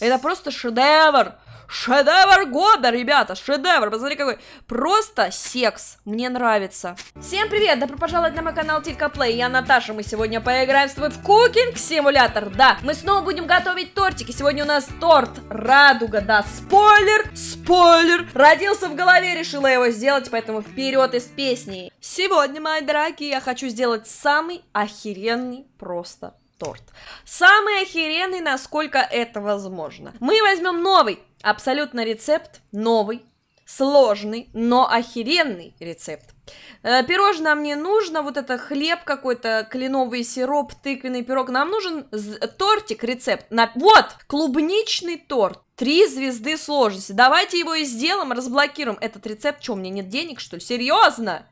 Это просто шедевр. Шедевр года, ребята, шедевр, посмотри какой, просто секс, мне нравится. Всем привет, добро пожаловать на мой канал Тилька Плей, я Наташа, мы сегодня поиграем с тобой в кукинг симулятор, да, мы снова будем готовить тортики, сегодня у нас торт радуга, да, спойлер, спойлер, родился в голове, решила его сделать, поэтому вперед из песни. Сегодня, мои дорогие, я хочу сделать самый охеренный просто торт. Самый охеренный, насколько это возможно. Мы возьмем новый, абсолютно рецепт, новый, сложный, но охеренный рецепт. Э, пирожное мне нужно, вот это хлеб какой-то, кленовый сироп, тыквенный пирог. Нам нужен тортик, рецепт. На... Вот, клубничный торт. Три звезды сложности. Давайте его и сделаем, разблокируем этот рецепт. Что, у меня нет денег, что ли? Серьезно?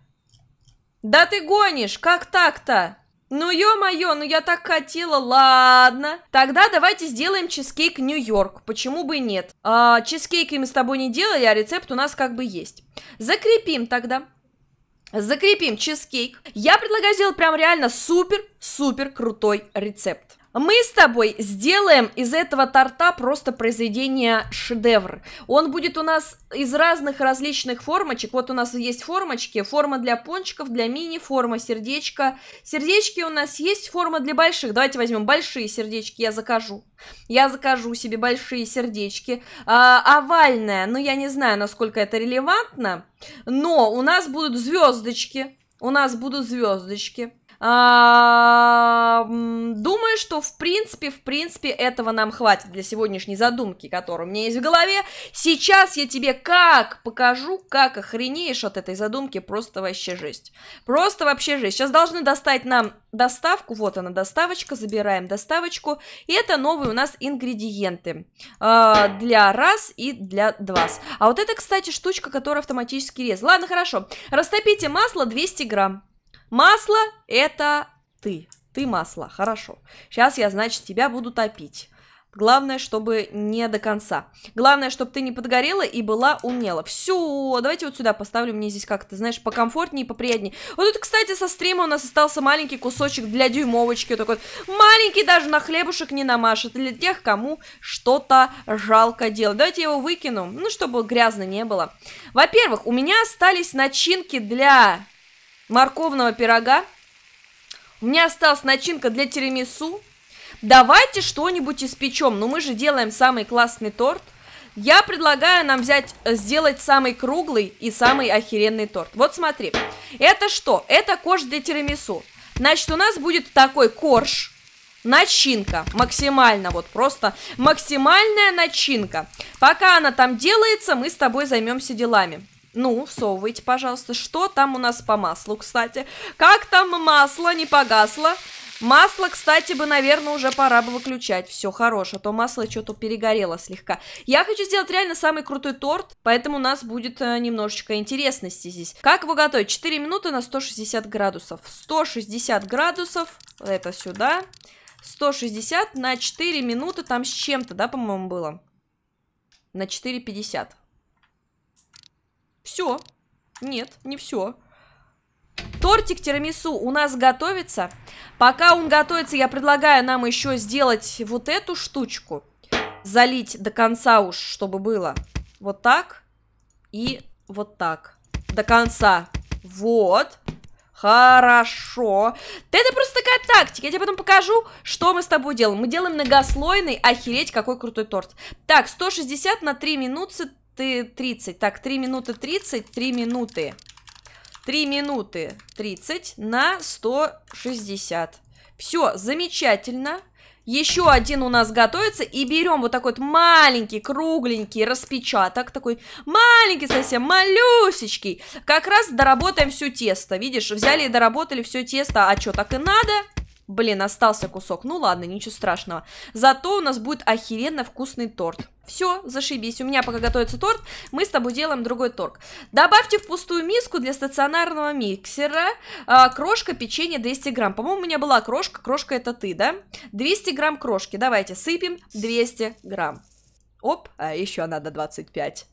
Да ты гонишь, как так-то? Ну ё-моё, ну я так хотела, ладно. Тогда давайте сделаем чизкейк Нью-Йорк, почему бы и нет. А, чизкейки мы с тобой не делали, а рецепт у нас как бы есть. Закрепим тогда. Закрепим чизкейк. Я предлагаю сделать прям реально супер-супер крутой рецепт. Мы с тобой сделаем из этого торта просто произведение шедевр. Он будет у нас из разных различных формочек. Вот у нас есть формочки, форма для пончиков, для мини, форма сердечко. Сердечки у нас есть, форма для больших. Давайте возьмем большие сердечки, я закажу. Я закажу себе большие сердечки. А, овальная, ну я не знаю, насколько это релевантно, но у нас будут звездочки. У нас будут звездочки. А, думаю, что в принципе, в принципе, этого нам хватит для сегодняшней задумки, которая у меня есть в голове. Сейчас я тебе как покажу, как охренеешь от этой задумки, просто вообще жесть. Просто вообще жесть. Сейчас должны достать нам доставку, вот она доставочка, забираем доставочку. И это новые у нас ингредиенты а, для раз и для два. А вот это, кстати, штучка, которая автоматически рез. Ладно, хорошо. Растопите масло 200 грамм. Масло – это ты. Ты масло, хорошо. Сейчас я, значит, тебя буду топить. Главное, чтобы не до конца. Главное, чтобы ты не подгорела и была умела. Все, давайте вот сюда поставлю. Мне здесь как-то, знаешь, покомфортнее и поприятнее. Вот тут, кстати, со стрима у нас остался маленький кусочек для дюймовочки. Вот такой маленький даже на хлебушек не намашет. Для тех, кому что-то жалко делать. Давайте я его выкину, ну, чтобы грязно не было. Во-первых, у меня остались начинки для морковного пирога. У меня осталась начинка для тирамису. Давайте что-нибудь испечем. Но ну, мы же делаем самый классный торт. Я предлагаю нам взять, э, сделать самый круглый и самый охеренный торт. Вот смотри. Это что? Это корж для тирамису. Значит, у нас будет такой корж. Начинка. Максимально, вот просто максимальная начинка. Пока она там делается, мы с тобой займемся делами. Ну, совывайте, пожалуйста. Что там у нас по маслу, кстати? Как там масло не погасло? Масло, кстати, бы, наверное, уже пора бы выключать. Все, хорош, а то масло что-то перегорело слегка. Я хочу сделать реально самый крутой торт, поэтому у нас будет э, немножечко интересности здесь. Как его готовить? 4 минуты на 160 градусов. 160 градусов, это сюда. 160 на 4 минуты, там с чем-то, да, по-моему, было? На 4,50. Все. Нет, не все. Тортик тирамису у нас готовится. Пока он готовится, я предлагаю нам еще сделать вот эту штучку. Залить до конца уж, чтобы было. Вот так. И вот так. До конца. Вот. Хорошо. Это просто такая тактика. Я тебе потом покажу, что мы с тобой делаем. Мы делаем многослойный, охереть, какой крутой торт. Так, 160 на 3 минуты ты 30. Так, 3 минуты 30, 3 минуты. 3 минуты 30 на 160. Все, замечательно. Еще один у нас готовится. И берем вот такой вот маленький, кругленький распечаток. Такой маленький совсем, малюсечкий. Как раз доработаем все тесто. Видишь, взяли и доработали все тесто. А что, так и надо? Блин, остался кусок. Ну ладно, ничего страшного. Зато у нас будет охеренно вкусный торт. Все, зашибись. У меня пока готовится торт, мы с тобой делаем другой торт. Добавьте в пустую миску для стационарного миксера э, крошка печенья 200 грамм. По-моему, у меня была крошка, крошка это ты, да? 200 грамм крошки. Давайте, сыпем 200 грамм. Оп, а еще надо 25.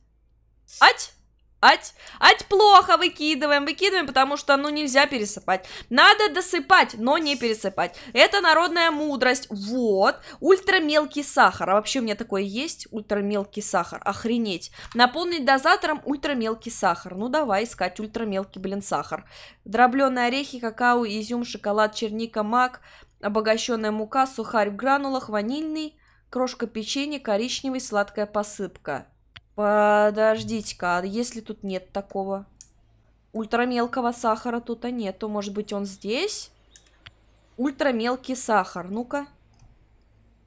Ать! Ать, ать плохо выкидываем, выкидываем, потому что, ну, нельзя пересыпать. Надо досыпать, но не пересыпать. Это народная мудрость. Вот. Ультрамелкий сахар. А вообще у меня такое есть? Ультрамелкий сахар. Охренеть. Наполнить дозатором ультрамелкий сахар. Ну, давай искать ультрамелкий, блин, сахар. Дробленые орехи, какао, изюм, шоколад, черника, мак, обогащенная мука, сухарь в гранулах, ванильный, крошка печенья, коричневый, сладкая посыпка. Подождите-ка, а если тут нет такого? Ультрамелкого сахара тут а нет, то может быть он здесь? Ультрамелкий сахар, ну-ка.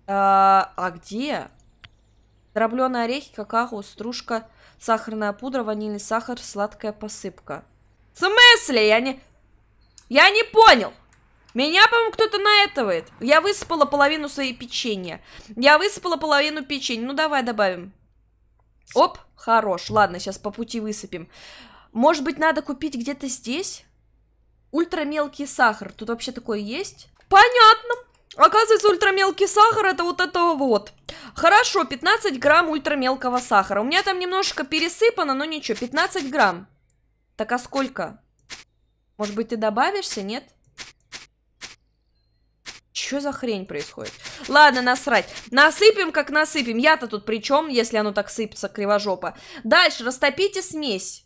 А, а где? Дробленые орехи, какао, стружка, сахарная пудра, ванильный сахар, сладкая посыпка. В смысле? Я не... Я не понял! Меня, по-моему, кто-то наэтывает. Я высыпала половину своей печенья. Я высыпала половину печенья. Ну, давай добавим. Оп, хорош. Ладно, сейчас по пути высыпем. Может быть, надо купить где-то здесь? Ультрамелкий сахар. Тут вообще такое есть? Понятно. Оказывается, ультрамелкий сахар это вот этого вот. Хорошо, 15 грамм ультрамелкого сахара. У меня там немножко пересыпано, но ничего, 15 грамм. Так а сколько? Может быть, ты добавишься, нет? Нет. Что за хрень происходит? Ладно, насрать. Насыпем, как насыпем. Я-то тут при чем, если оно так сыпется, кривожопа? Дальше, растопите смесь.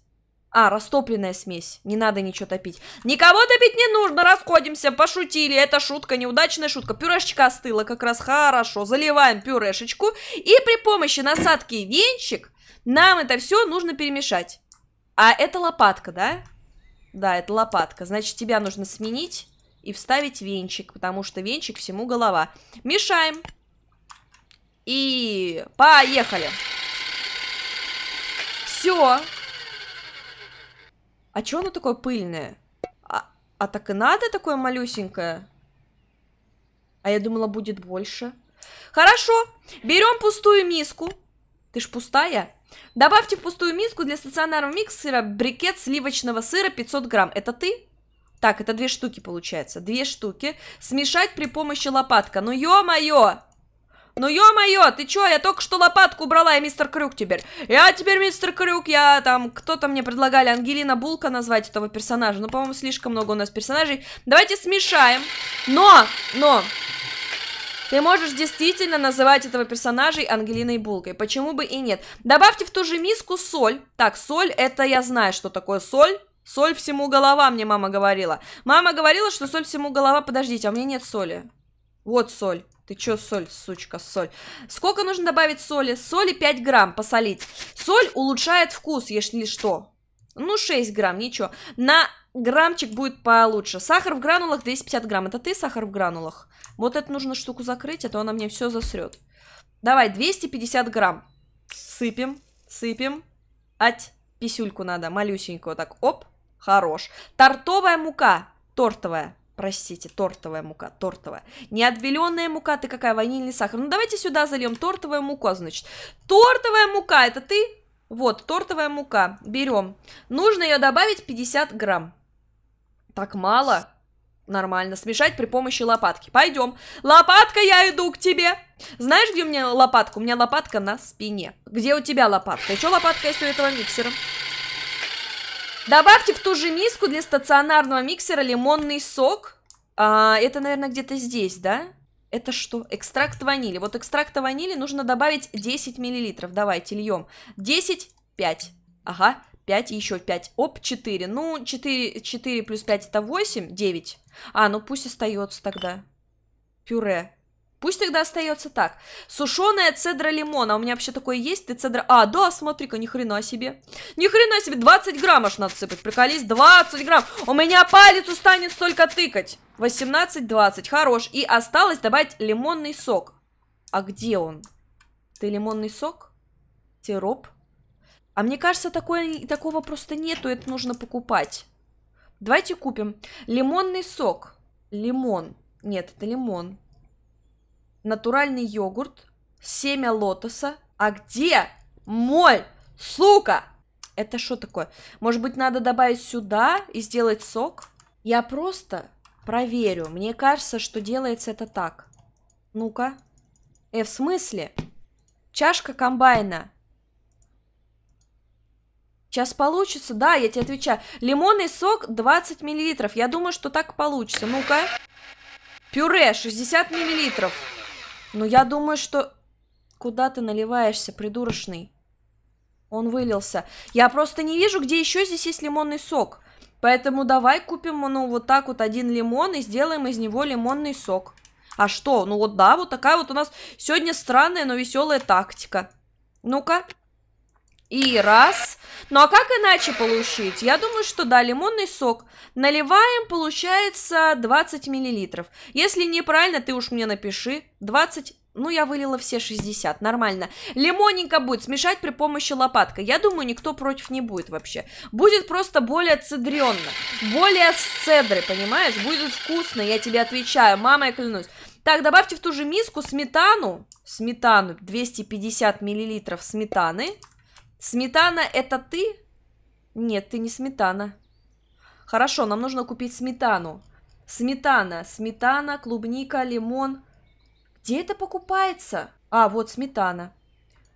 А, растопленная смесь. Не надо ничего топить. Никого топить не нужно, расходимся, пошутили. Это шутка, неудачная шутка. Пюрешечка остыла как раз хорошо. Заливаем пюрешечку. И при помощи насадки венчик нам это все нужно перемешать. А это лопатка, да? Да, это лопатка. Значит, тебя нужно сменить и вставить венчик, потому что венчик всему голова. Мешаем. И поехали. Все. А чё оно такое пыльное? А, а так и надо такое малюсенькое? А я думала, будет больше. Хорошо. Берем пустую миску. Ты ж пустая? Добавьте в пустую миску для стационарного миксера брикет сливочного сыра 500 грамм. Это ты? Так, это две штуки получается. Две штуки. Смешать при помощи лопатка. Ну ё-моё! Ну ё-моё, ты чё, я только что лопатку убрала, я мистер Крюк теперь. Я теперь мистер Крюк, я там... Кто-то мне предлагали Ангелина Булка назвать этого персонажа. Ну, по-моему, слишком много у нас персонажей. Давайте смешаем. Но, но... Ты можешь действительно называть этого персонажей Ангелиной Булкой. Почему бы и нет? Добавьте в ту же миску соль. Так, соль, это я знаю, что такое соль. Соль всему голова, мне мама говорила. Мама говорила, что соль всему голова. Подождите, а у меня нет соли. Вот соль. Ты чё, соль, сучка, соль? Сколько нужно добавить соли? Соли 5 грамм посолить. Соль улучшает вкус, если что. Ну, 6 грамм, ничего. На граммчик будет получше. Сахар в гранулах 250 грамм. Это ты сахар в гранулах? Вот эту нужно штуку закрыть, а то она мне все засрет. Давай, 250 грамм. Сыпем, сыпем. Ать, писюльку надо, малюсенькую. Так, оп хорош. Тортовая мука, тортовая, простите, тортовая мука, тортовая. Неотбеленная мука, ты какая, ванильный сахар. Ну, давайте сюда зальем тортовая муку. А значит. Тортовая мука, это ты? Вот, тортовая мука, берем. Нужно ее добавить 50 грамм. Так мало? Нормально, смешать при помощи лопатки. Пойдем. Лопатка, я иду к тебе. Знаешь, где у меня лопатка? У меня лопатка на спине. Где у тебя лопатка? Еще лопатка из у этого миксера? Добавьте в ту же миску для стационарного миксера лимонный сок. А, это, наверное, где-то здесь, да? Это что? Экстракт ванили. Вот экстракта ванили нужно добавить 10 миллилитров. Давайте льем. 10, 5. Ага, 5 и еще 5. Оп, 4. Ну, 4, 4 плюс 5 это 8, 9. А, ну пусть остается тогда. Пюре. Пусть тогда остается так. Сушеная цедра лимона. У меня вообще такое есть? Ты цедра... А, да, смотри-ка, ни хрена себе. Ни хрена себе, 20 грамм аж надо сыпать. Приколись, 20 грамм. У меня палец устанет столько тыкать. 18-20, хорош. И осталось добавить лимонный сок. А где он? Ты лимонный сок? Сироп? А мне кажется, такое, такого просто нету, это нужно покупать. Давайте купим лимонный сок. Лимон. Нет, это лимон натуральный йогурт, семя лотоса. А где мой, сука? Это что такое? Может быть, надо добавить сюда и сделать сок? Я просто проверю. Мне кажется, что делается это так. Ну-ка. Э, в смысле? Чашка комбайна. Сейчас получится, да, я тебе отвечаю. Лимонный сок 20 миллилитров. Я думаю, что так получится. Ну-ка. Пюре 60 миллилитров. Ну я думаю, что... Куда ты наливаешься, придурочный? Он вылился. Я просто не вижу, где еще здесь есть лимонный сок. Поэтому давай купим, ну, вот так вот один лимон и сделаем из него лимонный сок. А что? Ну вот да, вот такая вот у нас сегодня странная, но веселая тактика. Ну-ка. И раз. Ну а как иначе получить? Я думаю, что да, лимонный сок. Наливаем, получается, 20 миллилитров. Если неправильно, ты уж мне напиши. 20 ну, я вылила все 60, нормально. Лимоненько будет смешать при помощи лопатка. Я думаю, никто против не будет вообще. Будет просто более цедренно, более с цедры, понимаешь? Будет вкусно, я тебе отвечаю, мама, я клянусь. Так, добавьте в ту же миску сметану, сметану, 250 миллилитров сметаны. Сметана это ты? Нет, ты не сметана. Хорошо, нам нужно купить сметану. Сметана, сметана, клубника, лимон. Где это покупается? А, вот сметана.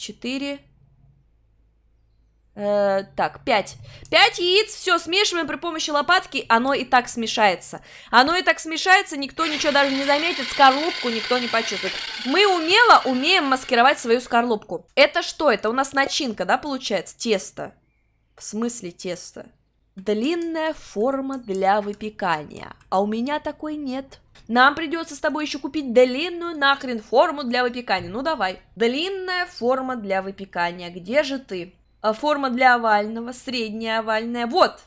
четыре, Э, так, 5. 5 яиц, все, смешиваем при помощи лопатки, оно и так смешается. Оно и так смешается, никто ничего даже не заметит, скорлупку никто не почувствует. Мы умело умеем маскировать свою скорлупку. Это что? Это у нас начинка, да, получается? Тесто. В смысле тесто? Длинная форма для выпекания. А у меня такой нет. Нам придется с тобой еще купить длинную нахрен форму для выпекания. Ну давай. Длинная форма для выпекания. Где же ты? А, форма для овального, средняя овальная. Вот.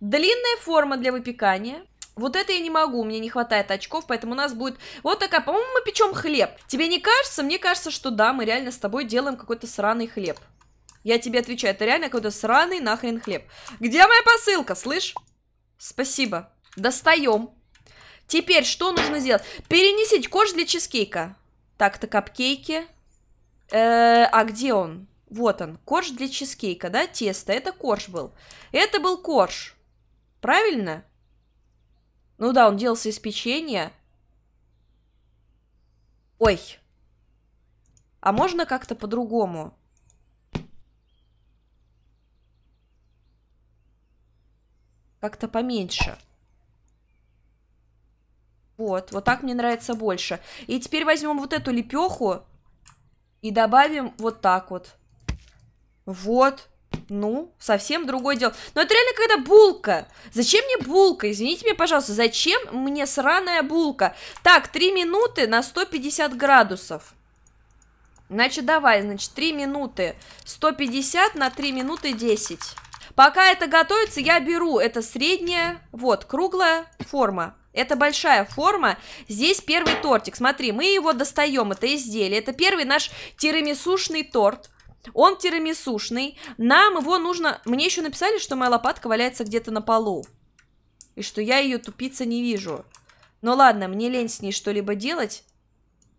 Длинная форма для выпекания. Вот это я не могу, мне не хватает очков, поэтому у нас будет вот такая, по-моему, мы печем хлеб. Тебе не кажется? Мне кажется, что да, мы реально с тобой делаем какой-то сраный хлеб. Я тебе отвечаю, это реально какой-то сраный нахрен хлеб. Где моя посылка, слышь? Спасибо. Достаем. Теперь что нужно сделать? Перенесить корж для чизкейка. Так, то капкейки. Э -э, а где он? Вот он. Корж для чизкейка, да? Тесто. Это корж был. Это был корж. Правильно? Ну да, он делался из печенья. Ой. А можно как-то по-другому? Как-то поменьше. Вот, вот так мне нравится больше. И теперь возьмем вот эту лепеху и добавим вот так вот. Вот. Ну, совсем другое дело. Но это реально когда булка. Зачем мне булка? Извините меня, пожалуйста, зачем мне сраная булка? Так, 3 минуты на 150 градусов. Значит, давай, значит, 3 минуты 150 на 3 минуты 10. Пока это готовится, я беру, это средняя, вот, круглая форма. Это большая форма, здесь первый тортик. Смотри, мы его достаем, это изделие. Это первый наш тирамисушный торт. Он тирамисушный. Нам его нужно... Мне еще написали, что моя лопатка валяется где-то на полу. И что я ее тупица не вижу. Ну ладно, мне лень с ней что-либо делать.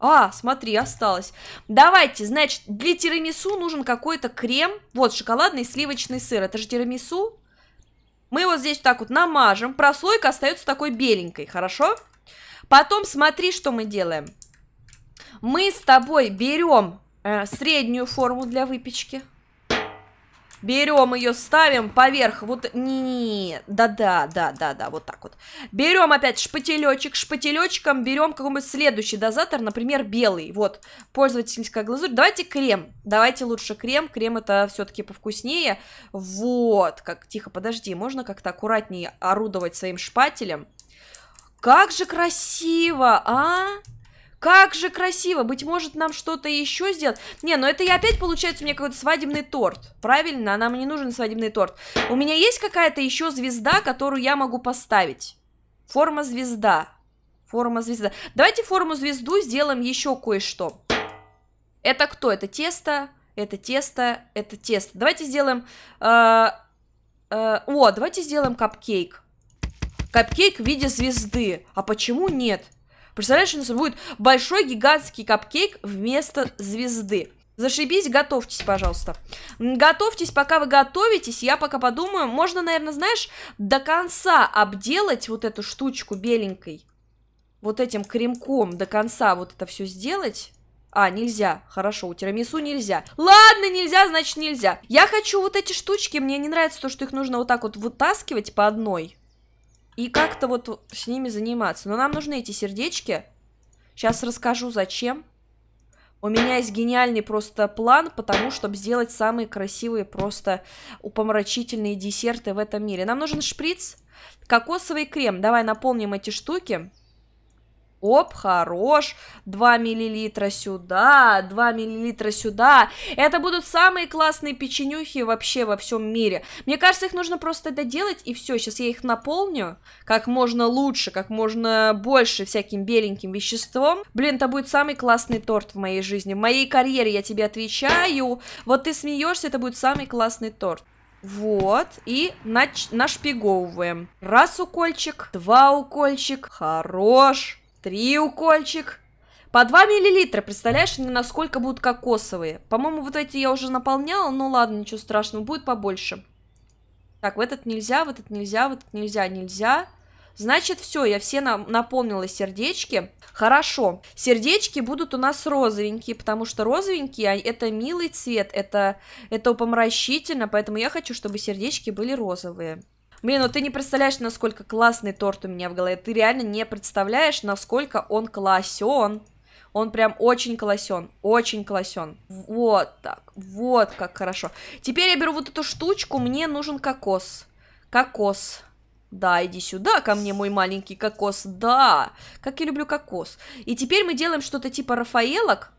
А, смотри, осталось. Давайте, значит, для тирамису нужен какой-то крем. Вот, шоколадный сливочный сыр. Это же тирамису. Мы его здесь так вот намажем. Прослойка остается такой беленькой, хорошо? Потом смотри, что мы делаем. Мы с тобой берем э, среднюю форму для выпечки. Берем ее, ставим поверх. Вот, не-не-не. Да-да-да-да-да, вот так вот. Берем опять шпателечек. Шпателечком берем какой-нибудь следующий дозатор, например, белый. Вот, пользовательская глазурь. Давайте крем. Давайте лучше крем. Крем это все-таки повкуснее. Вот, как... Тихо, подожди. Можно как-то аккуратнее орудовать своим шпателем? Как же красиво, а? Как же красиво! Быть может, нам что-то еще сделать? Не, ну это я опять, получается, у меня какой-то свадебный торт. Правильно? Нам не нужен свадебный торт. У меня есть какая-то еще звезда, которую я могу поставить? Форма звезда. Форма звезда. Давайте форму звезду сделаем еще кое-что. Это кто? Это тесто, это тесто, это тесто. Давайте сделаем... Э, э, о, давайте сделаем капкейк. Капкейк в виде звезды. А почему нет? Представляешь, у нас будет большой гигантский капкейк вместо звезды. Зашибись, готовьтесь, пожалуйста. Готовьтесь, пока вы готовитесь. Я пока подумаю, можно, наверное, знаешь, до конца обделать вот эту штучку беленькой. Вот этим кремком до конца вот это все сделать. А, нельзя. Хорошо, у тирамису нельзя. Ладно, нельзя, значит нельзя. Я хочу вот эти штучки. Мне не нравится то, что их нужно вот так вот вытаскивать по одной. И как-то вот с ними заниматься. Но нам нужны эти сердечки. Сейчас расскажу, зачем. У меня есть гениальный просто план, потому чтобы сделать самые красивые просто упомрачительные десерты в этом мире. Нам нужен шприц, кокосовый крем. Давай наполним эти штуки оп, хорош, 2 миллилитра сюда, 2 миллилитра сюда. Это будут самые классные печенюхи вообще во всем мире. Мне кажется, их нужно просто доделать, и все, сейчас я их наполню как можно лучше, как можно больше всяким беленьким веществом. Блин, это будет самый классный торт в моей жизни, в моей карьере, я тебе отвечаю. Вот ты смеешься, это будет самый классный торт. Вот, и нач нашпиговываем. Раз укольчик, два укольчик, хорош. Три укольчик. По 2 миллилитра, представляешь, насколько будут кокосовые. По-моему, вот эти я уже наполняла, но ладно, ничего страшного, будет побольше. Так, в этот нельзя, в этот нельзя, в этот нельзя, нельзя. Значит, все, я все на наполнила сердечки. Хорошо, сердечки будут у нас розовенькие, потому что розовенькие, а, это милый цвет, это, это упомращительно, поэтому я хочу, чтобы сердечки были розовые. Блин, ну ты не представляешь, насколько классный торт у меня в голове. Ты реально не представляешь, насколько он классен. Он прям очень классен, очень классен. Вот так, вот как хорошо. Теперь я беру вот эту штучку, мне нужен кокос. Кокос. Да, иди сюда ко мне, мой маленький кокос, да. Как я люблю кокос. И теперь мы делаем что-то типа рафаэлок,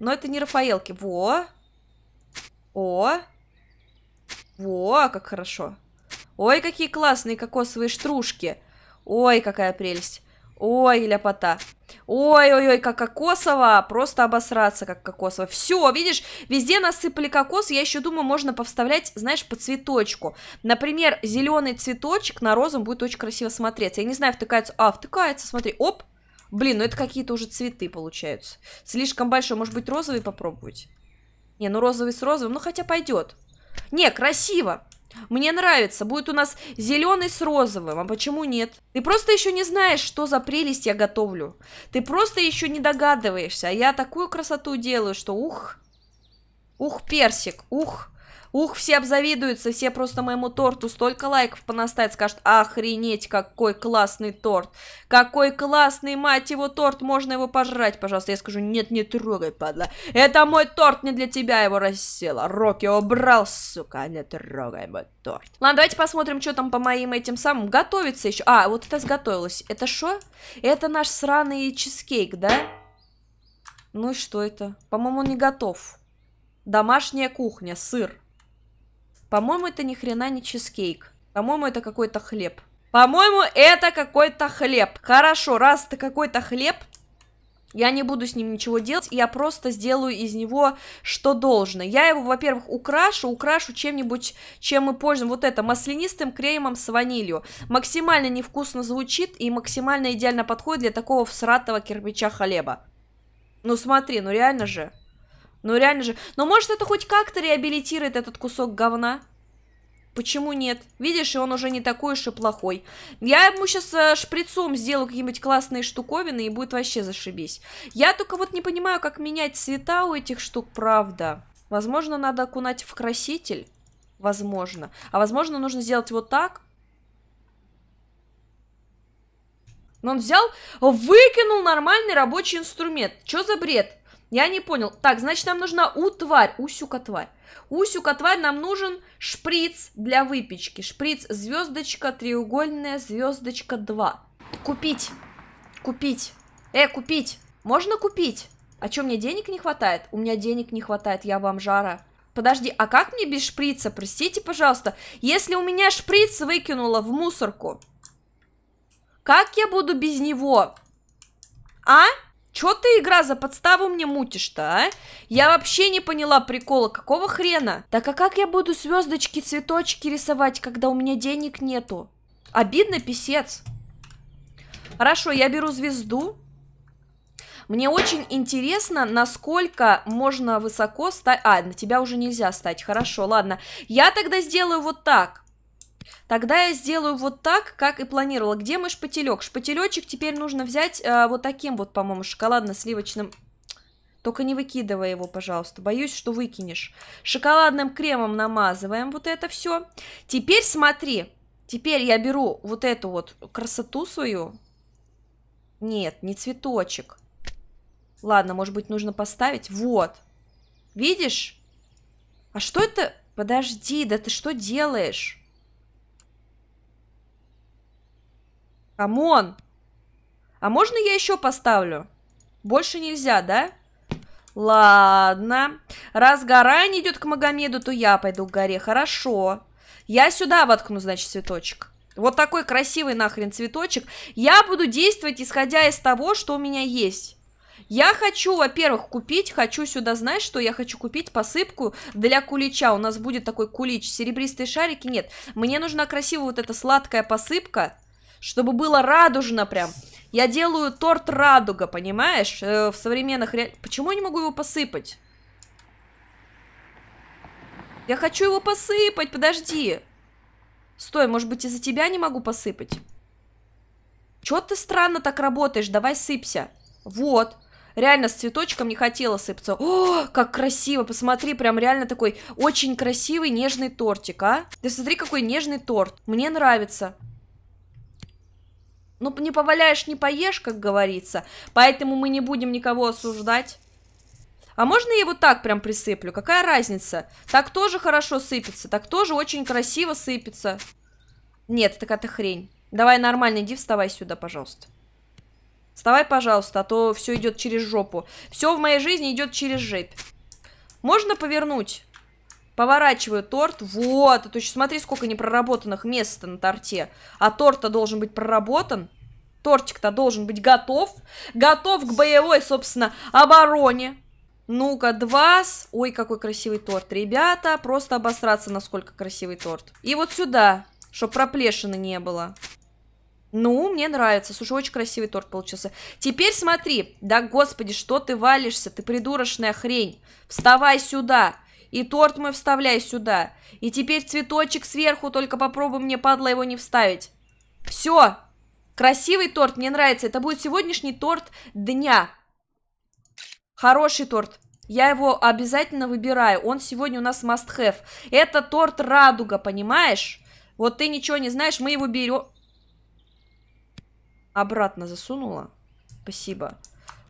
но это не рафаэлки. Во. О. Во, как хорошо. Ой, какие классные кокосовые штружки! Ой, какая прелесть. Ой, ляпота. Ой-ой-ой, как кокосово. Просто обосраться, как кокосово. Все, видишь, везде насыпали кокос. Я еще думаю, можно повставлять, знаешь, по цветочку. Например, зеленый цветочек на розом будет очень красиво смотреться. Я не знаю, втыкается... А, втыкается, смотри. Оп. Блин, ну это какие-то уже цветы получаются. Слишком большой. Может быть, розовый попробовать? Не, ну розовый с розовым. Ну, хотя пойдет. Не, красиво. Мне нравится. Будет у нас зеленый с розовым. А почему нет? Ты просто еще не знаешь, что за прелесть я готовлю. Ты просто еще не догадываешься. А я такую красоту делаю, что ух. Ух, персик. Ух, Ух, все обзавидуются, все просто моему торту столько лайков понаставят, скажут, охренеть, какой классный торт. Какой классный, мать его, торт, можно его пожрать, пожалуйста. Я скажу, нет, не трогай, падла. Это мой торт, не для тебя его рассела. Рок его брал, сука, а не трогай мой торт. Ладно, давайте посмотрим, что там по моим этим самым. Готовится еще. А, вот это сготовилось. Это что? Это наш сраный чизкейк, да? Ну и что это? По-моему, он не готов. Домашняя кухня, сыр. По-моему, это ни хрена не чизкейк. По-моему, это какой-то хлеб. По-моему, это какой-то хлеб. Хорошо, раз это какой-то хлеб, я не буду с ним ничего делать, я просто сделаю из него, что должно. Я его, во-первых, украшу, украшу чем-нибудь, чем мы пользуем. Вот это, маслянистым кремом с ванилью. Максимально невкусно звучит и максимально идеально подходит для такого всратого кирпича хлеба. Ну смотри, ну реально же. Ну реально же. Но может это хоть как-то реабилитирует этот кусок говна? Почему нет? Видишь, и он уже не такой уж и плохой. Я ему сейчас э, шприцом сделаю какие-нибудь классные штуковины, и будет вообще зашибись. Я только вот не понимаю, как менять цвета у этих штук, правда. Возможно, надо окунать в краситель. Возможно. А возможно, нужно сделать вот так. Но он взял, выкинул нормальный рабочий инструмент. Чё за бред? Я не понял. Так, значит, нам нужна утварь, усюка-тварь. Усюка-тварь нам нужен шприц для выпечки. Шприц звездочка, треугольная звездочка 2. Купить. Купить. Э, купить. Можно купить? А что, мне денег не хватает? У меня денег не хватает, я вам жара. Подожди, а как мне без шприца? Простите, пожалуйста. Если у меня шприц выкинула в мусорку, как я буду без него? А? Чё ты, игра, за подставу мне мутишь-то, а? Я вообще не поняла прикола, какого хрена? Так а как я буду звездочки, цветочки рисовать, когда у меня денег нету? Обидно, писец. Хорошо, я беру звезду. Мне очень интересно, насколько можно высоко стать... А, на тебя уже нельзя стать. Хорошо, ладно. Я тогда сделаю вот так. Тогда я сделаю вот так, как и планировала. Где мой шпателек? Шпателечек теперь нужно взять э, вот таким вот, по-моему, шоколадно-сливочным... Только не выкидывай его, пожалуйста. Боюсь, что выкинешь. Шоколадным кремом намазываем вот это все. Теперь смотри. Теперь я беру вот эту вот красоту свою. Нет, не цветочек. Ладно, может быть, нужно поставить. Вот. Видишь? А что это? Подожди, да ты что делаешь? Камон! А можно я еще поставлю? Больше нельзя, да? Ладно. Раз гора не идет к Магомеду, то я пойду к горе. Хорошо. Я сюда воткну, значит, цветочек. Вот такой красивый нахрен цветочек. Я буду действовать, исходя из того, что у меня есть. Я хочу, во-первых, купить, хочу сюда, знаешь что, я хочу купить посыпку для кулича, у нас будет такой кулич, серебристые шарики, нет, мне нужна красивая вот эта сладкая посыпка, чтобы было радужно прям. Я делаю торт радуга, понимаешь? Э, в современных ре... Почему я не могу его посыпать? Я хочу его посыпать, подожди. Стой, может быть, из-за тебя не могу посыпать? Чё ты странно так работаешь? Давай сыпься. Вот. Реально, с цветочком не хотела сыпаться. О, как красиво, посмотри, прям реально такой очень красивый нежный тортик, а? Ты смотри, какой нежный торт. Мне нравится. Ну, не поваляешь, не поешь, как говорится. Поэтому мы не будем никого осуждать. А можно я его так прям присыплю? Какая разница? Так тоже хорошо сыпется, так тоже очень красиво сыпется. Нет, такая какая-то хрень. Давай нормально, иди вставай сюда, пожалуйста. Вставай, пожалуйста, а то все идет через жопу. Все в моей жизни идет через жепь. Можно повернуть? Поворачиваю торт. Вот, а то еще смотри, сколько непроработанных мест на торте. А торт-то должен быть проработан. Тортик-то должен быть готов. Готов к боевой, собственно, обороне. Ну-ка, два. Ой, какой красивый торт. Ребята, просто обосраться, насколько красивый торт. И вот сюда, чтобы проплешины не было. Ну, мне нравится. Слушай, очень красивый торт получился. Теперь смотри. Да, господи, что ты валишься? Ты придурочная хрень. Вставай сюда. И торт мой вставляй сюда. И теперь цветочек сверху, только попробуй мне, падла, его не вставить. Все. Красивый торт, мне нравится. Это будет сегодняшний торт дня. Хороший торт. Я его обязательно выбираю. Он сегодня у нас must have. Это торт радуга, понимаешь? Вот ты ничего не знаешь, мы его берем... Обратно засунула. Спасибо.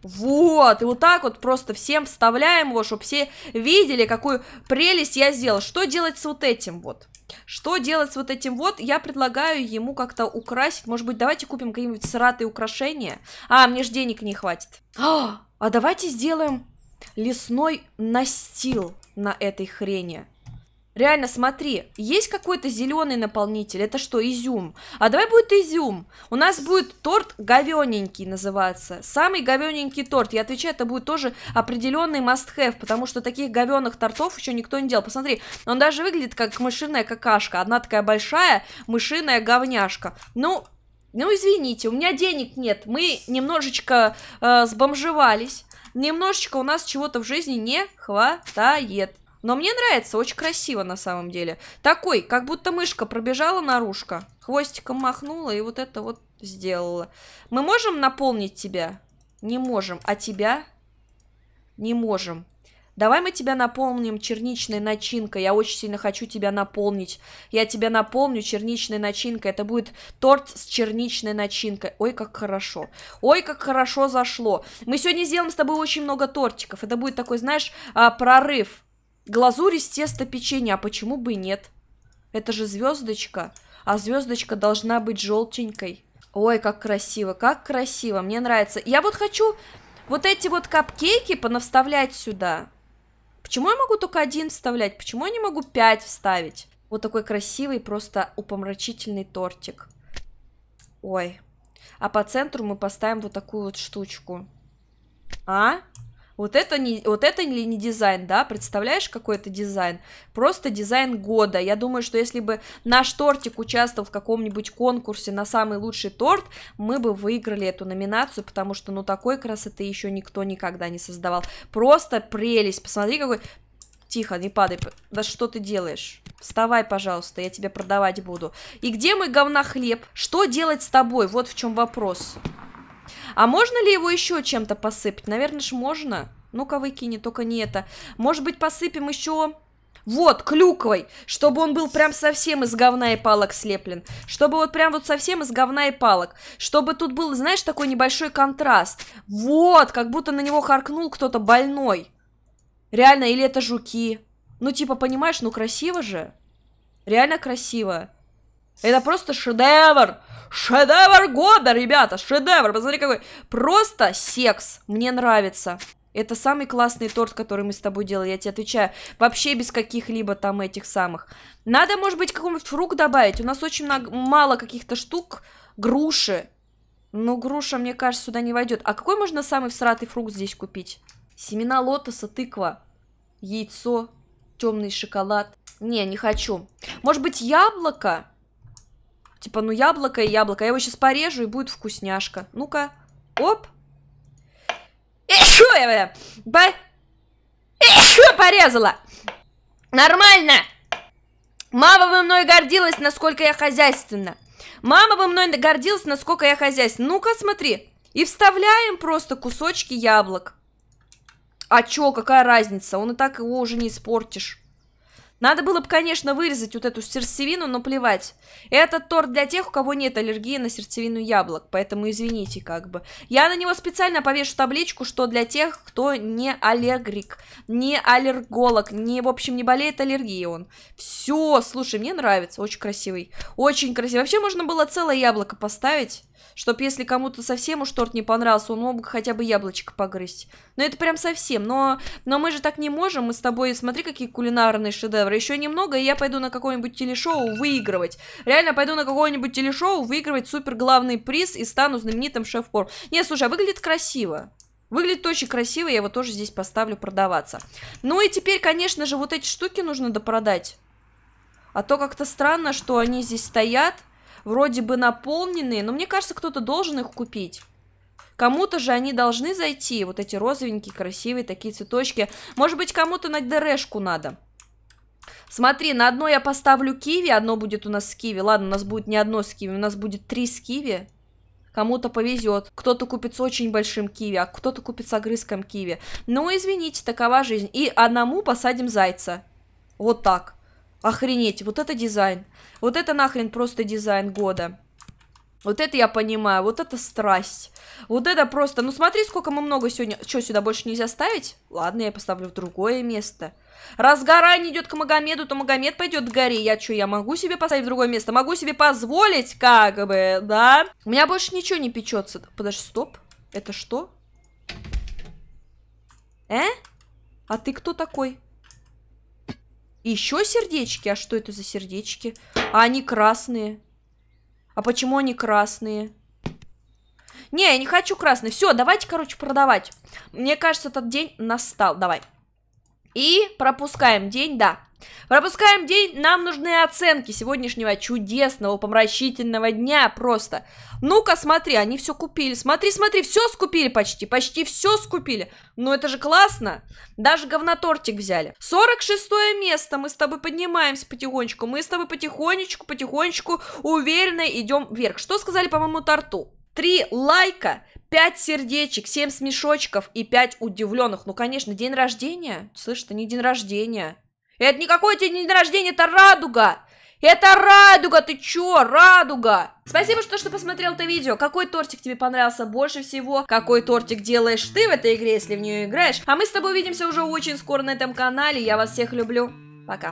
Вот, и вот так вот просто всем вставляем его, чтобы все видели, какую прелесть я сделал. Что делать с вот этим вот? Что делать с вот этим вот? Я предлагаю ему как-то украсить. Может быть, давайте купим какие-нибудь сратые украшения. А, мне же денег не хватит. А, а давайте сделаем лесной настил на этой хрени. Реально, смотри, есть какой-то зеленый наполнитель, это что, изюм? А давай будет изюм. У нас будет торт говененький называться. Самый говененький торт. Я отвечаю, это будет тоже определенный must-have, потому что таких говеных тортов еще никто не делал. Посмотри, он даже выглядит как мышиная какашка. Одна такая большая мышиная говняшка. Ну, ну извините, у меня денег нет. Мы немножечко э, сбомжевались. Немножечко у нас чего-то в жизни не хватает. Но мне нравится, очень красиво на самом деле. Такой, как будто мышка пробежала наружка, хвостиком махнула и вот это вот сделала. Мы можем наполнить тебя? Не можем. А тебя? Не можем. Давай мы тебя наполним черничной начинкой. Я очень сильно хочу тебя наполнить. Я тебя наполню черничной начинкой. Это будет торт с черничной начинкой. Ой, как хорошо. Ой, как хорошо зашло. Мы сегодня сделаем с тобой очень много тортиков. Это будет такой, знаешь, а, прорыв Глазурь из теста печенья, а почему бы и нет? Это же звездочка, а звездочка должна быть желтенькой. Ой, как красиво, как красиво, мне нравится. Я вот хочу вот эти вот капкейки понаставлять сюда. Почему я могу только один вставлять? Почему я не могу пять вставить? Вот такой красивый, просто упомрачительный тортик. Ой. А по центру мы поставим вот такую вот штучку. А? Вот это, не, вот это ли не дизайн, да? Представляешь, какой это дизайн? Просто дизайн года. Я думаю, что если бы наш тортик участвовал в каком-нибудь конкурсе на самый лучший торт, мы бы выиграли эту номинацию, потому что, ну, такой красоты еще никто никогда не создавал. Просто прелесть. Посмотри, какой... Тихо, не падай. Да что ты делаешь? Вставай, пожалуйста, я тебя продавать буду. И где мой говнохлеб? Что делать с тобой? Вот в чем вопрос. А можно ли его еще чем-то посыпать? Наверное ж можно. Ну-ка выкини, только не это. Может быть посыпем еще... Вот, клюквой, чтобы он был прям совсем из говна и палок слеплен. Чтобы вот прям вот совсем из говна и палок. Чтобы тут был, знаешь, такой небольшой контраст. Вот, как будто на него харкнул кто-то больной. Реально, или это жуки. Ну, типа, понимаешь, ну красиво же. Реально красиво. Это просто шедевр. Шедевр года, ребята, шедевр. Посмотри, какой. Просто секс. Мне нравится. Это самый классный торт, который мы с тобой делали, я тебе отвечаю. Вообще без каких-либо там этих самых. Надо, может быть, какой-нибудь фрукт добавить. У нас очень много, мало каких-то штук. Груши. Ну, груша, мне кажется, сюда не войдет. А какой можно самый всратый фрукт здесь купить? Семена лотоса, тыква, яйцо, темный шоколад. Не, не хочу. Может быть, яблоко? Типа, ну яблоко и яблоко. А я его сейчас порежу, и будет вкусняшка. Ну-ка. Оп. Еще я... По... Еще порезала. Нормально. Мама бы мной гордилась, насколько я хозяйственна. Мама бы мной гордилась, насколько я хозяйственна. Ну-ка, смотри. И вставляем просто кусочки яблок. А чё, какая разница? Он и так его уже не испортишь. Надо было бы, конечно, вырезать вот эту сердцевину, но плевать. Этот торт для тех, у кого нет аллергии на сердцевину яблок, поэтому извините, как бы. Я на него специально повешу табличку, что для тех, кто не аллергик, не аллерголог, не, в общем, не болеет аллергией он. Все, слушай, мне нравится, очень красивый, очень красивый. Вообще можно было целое яблоко поставить. Чтоб если кому-то совсем уж торт не понравился, он мог бы хотя бы яблочко погрызть. Но ну, это прям совсем. Но, но мы же так не можем. Мы с тобой, смотри, какие кулинарные шедевры. Еще немного, и я пойду на какое-нибудь телешоу выигрывать. Реально пойду на какое-нибудь телешоу выигрывать супер главный приз и стану знаменитым шеф-пор. Не, слушай, а выглядит красиво. Выглядит очень красиво, я его тоже здесь поставлю продаваться. Ну и теперь, конечно же, вот эти штуки нужно допродать. А то как-то странно, что они здесь стоят вроде бы наполненные, но мне кажется, кто-то должен их купить. Кому-то же они должны зайти, вот эти розовенькие, красивые такие цветочки. Может быть, кому-то на ДРшку надо. Смотри, на одно я поставлю киви, одно будет у нас с киви. Ладно, у нас будет не одно с киви, у нас будет три с киви. Кому-то повезет. Кто-то купит с очень большим киви, а кто-то купит с огрызком киви. Ну, извините, такова жизнь. И одному посадим зайца. Вот так. Охренеть, вот это дизайн. Вот это нахрен просто дизайн года. Вот это я понимаю, вот это страсть. Вот это просто... Ну смотри, сколько мы много сегодня... Что, сюда больше нельзя ставить? Ладно, я поставлю в другое место. Раз гора не идет к Магомеду, то Магомед пойдет к горе. Я что, я могу себе поставить в другое место? Могу себе позволить, как бы, да? У меня больше ничего не печется. Подожди, стоп. Это что? Э? А ты кто такой? Еще сердечки? А что это за сердечки? А они красные. А почему они красные? Не, я не хочу красный. Все, давайте, короче, продавать. Мне кажется, этот день настал. Давай. И пропускаем день, да. Пропускаем день, нам нужны оценки сегодняшнего чудесного, помрачительного дня просто. Ну-ка, смотри, они все купили. Смотри, смотри, все скупили почти, почти все скупили. Ну это же классно. Даже говнотортик взяли. 46 место, мы с тобой поднимаемся потихонечку. Мы с тобой потихонечку, потихонечку, уверенно идем вверх. Что сказали по моему торту? Три лайка, Пять сердечек, семь смешочков и пять удивленных. Ну, конечно, день рождения. Слышь, это не день рождения. Это никакой тебе день рождения, это радуга. Это радуга, ты чё, радуга? Спасибо, что, что посмотрел это видео. Какой тортик тебе понравился больше всего? Какой тортик делаешь ты в этой игре, если в нее играешь? А мы с тобой увидимся уже очень скоро на этом канале. Я вас всех люблю. Пока.